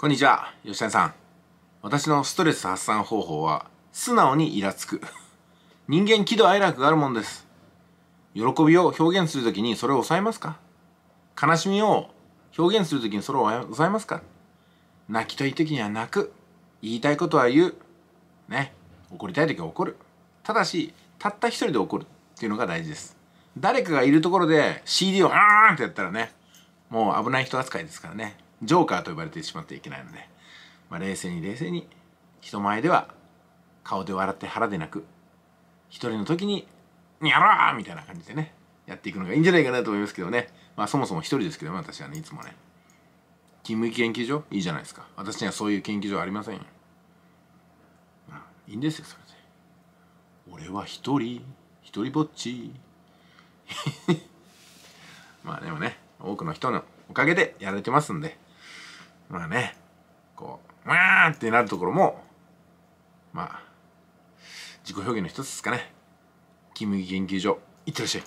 こんにちは、吉谷さん。私のストレス発散方法は、素直にイラつく。人間喜怒哀楽があるもんです。喜びを表現するときにそれを抑えますか悲しみを表現するときにそれを抑えますか泣きたいときには泣く。言いたいことは言う。ね。怒りたいときは怒る。ただし、たった一人で怒るっていうのが大事です。誰かがいるところで CD をあーんってやったらね、もう危ない人扱いですからね。ジョーカーと呼ばれてしまってはいけないので、まあ、冷静に冷静に人前では顔で笑って腹で泣く一人の時に「にやろう!」みたいな感じでねやっていくのがいいんじゃないかなと思いますけどねまあそもそも一人ですけど、ね、私はねいつもね勤務研究所いいじゃないですか私にはそういう研究所ありませんよ、まあ、いいんですよそれで俺は一人一人ぼっち まあでもね多くの人のおかげでやられてますんでまあねこうわーってなるところもまあ自己表現の一つですかねキム研究所いってらっしゃい